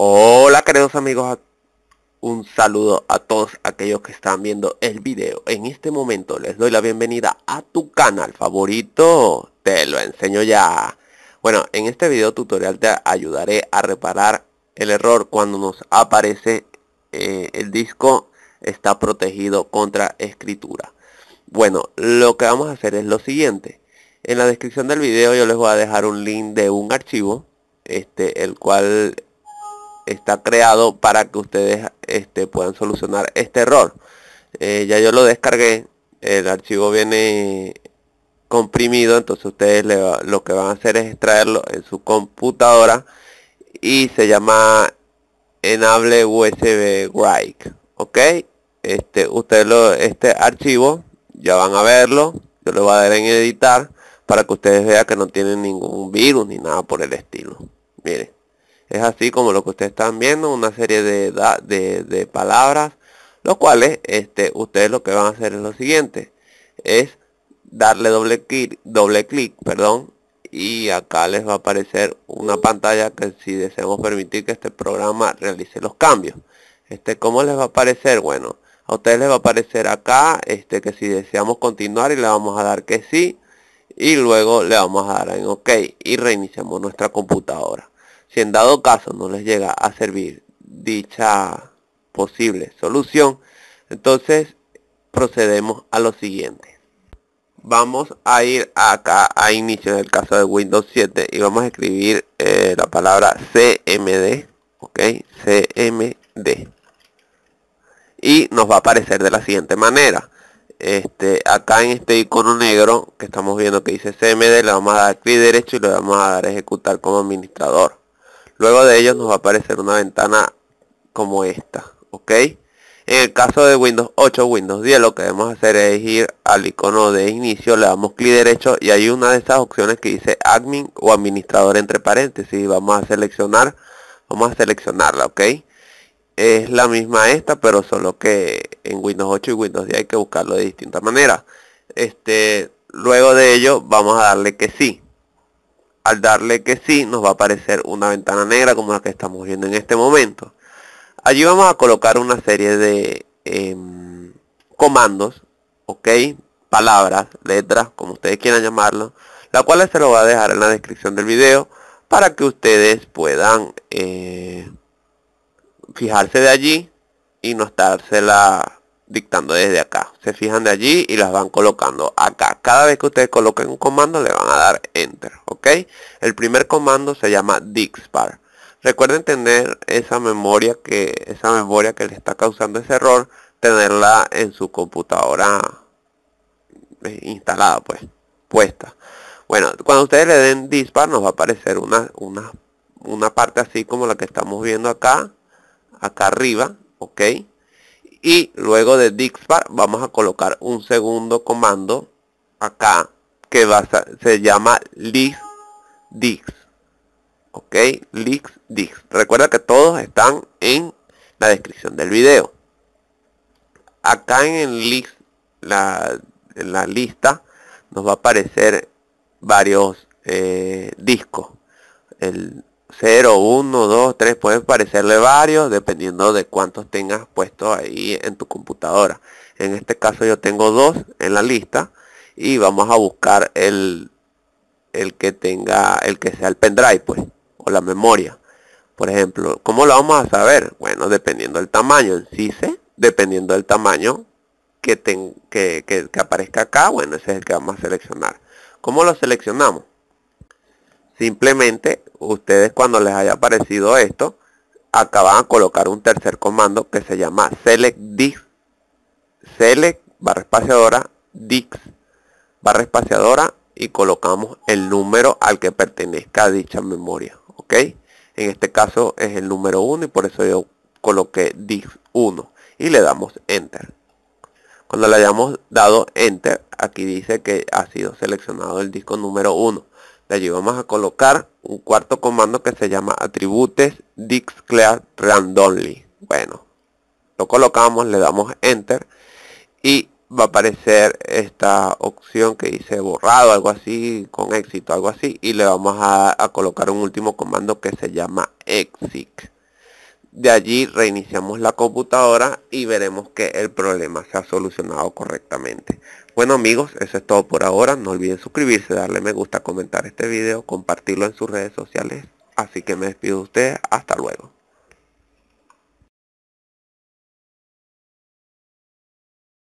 Hola queridos amigos, un saludo a todos aquellos que están viendo el video. En este momento les doy la bienvenida a tu canal favorito, te lo enseño ya. Bueno, en este video tutorial te ayudaré a reparar el error cuando nos aparece eh, el disco está protegido contra escritura. Bueno, lo que vamos a hacer es lo siguiente. En la descripción del video yo les voy a dejar un link de un archivo, este, el cual está creado para que ustedes este, puedan solucionar este error. Eh, ya yo lo descargué, el archivo viene comprimido, entonces ustedes lo que van a hacer es extraerlo en su computadora y se llama enable USB write, ¿ok? Este, ustedes lo, este archivo ya van a verlo, yo lo voy a dar en editar para que ustedes vean que no tienen ningún virus ni nada por el estilo. Miren. Es así como lo que ustedes están viendo, una serie de, de, palabras, los cuales este, ustedes lo que van a hacer es lo siguiente, es darle doble clic, doble clic, perdón, y acá les va a aparecer una pantalla que si deseamos permitir que este programa realice los cambios. Este, ¿Cómo les va a aparecer? Bueno, a ustedes les va a aparecer acá este, que si deseamos continuar y le vamos a dar que sí y luego le vamos a dar en OK y reiniciamos nuestra computadora. Si en dado caso no les llega a servir dicha posible solución, entonces procedemos a lo siguiente. Vamos a ir acá a inicio en el caso de Windows 7 y vamos a escribir eh, la palabra CMD, ok, CMD. Y nos va a aparecer de la siguiente manera. Este, acá en este icono negro que estamos viendo que dice CMD, le vamos a dar clic derecho y le vamos a dar ejecutar como administrador. Luego de ello nos va a aparecer una ventana como esta, ¿ok? En el caso de Windows 8, Windows 10, lo que debemos hacer es ir al icono de inicio, le damos clic derecho y hay una de esas opciones que dice admin o administrador entre paréntesis. Vamos a seleccionar, vamos a seleccionarla, ¿ok? Es la misma esta, pero solo que en Windows 8 y Windows 10 hay que buscarlo de distinta manera. Este, luego de ello, vamos a darle que sí al darle que sí nos va a aparecer una ventana negra como la que estamos viendo en este momento. Allí vamos a colocar una serie de em, comandos, ok, palabras, letras, como ustedes quieran llamarlo, la cual se lo va a dejar en la descripción del video para que ustedes puedan eh, fijarse de allí y no estársela dictando desde acá se fijan de allí y las van colocando acá. Cada vez que ustedes coloquen un comando le van a dar Enter, ¿ok? El primer comando se llama dispar Recuerden tener esa memoria que esa memoria que le está causando ese error, tenerla en su computadora eh, instalada, pues, puesta. Bueno, cuando ustedes le den Dispar nos va a aparecer una, una, una parte así como la que estamos viendo acá, acá arriba, ¿ok? y luego de Dixbar vamos a colocar un segundo comando acá que va a, se llama list dix ok dix recuerda que todos están en la descripción del video acá en el list la, en la lista nos va a aparecer varios eh, discos el 0, 1, 2, 3, pueden parecerle varios dependiendo de cuántos tengas puesto ahí en tu computadora. En este caso yo tengo dos en la lista y vamos a buscar el, el que tenga, el que sea el pendrive pues, o la memoria. Por ejemplo, ¿cómo lo vamos a saber? Bueno, dependiendo del tamaño, en se dependiendo del tamaño que, que, que, que aparezca acá, bueno, ese es el que vamos a seleccionar. ¿Cómo lo seleccionamos? Simplemente ustedes cuando les haya aparecido esto, acaban a colocar un tercer comando que se llama select select barra espaciadora dix, barra espaciadora y colocamos el número al que pertenezca dicha memoria. ¿ok? En este caso es el número 1 y por eso yo coloqué dix 1 y le damos enter. Cuando le hayamos dado Enter, aquí dice que ha sido seleccionado el disco número 1. Le llevamos vamos a colocar un cuarto comando que se llama atributes clear randomly. Bueno, lo colocamos, le damos Enter y va a aparecer esta opción que dice borrado, algo así, con éxito, algo así. Y le vamos a, a colocar un último comando que se llama exit. De allí reiniciamos la computadora y veremos que el problema se ha solucionado correctamente. Bueno amigos, eso es todo por ahora. No olviden suscribirse, darle me gusta, comentar este video, compartirlo en sus redes sociales. Así que me despido de ustedes. Hasta luego.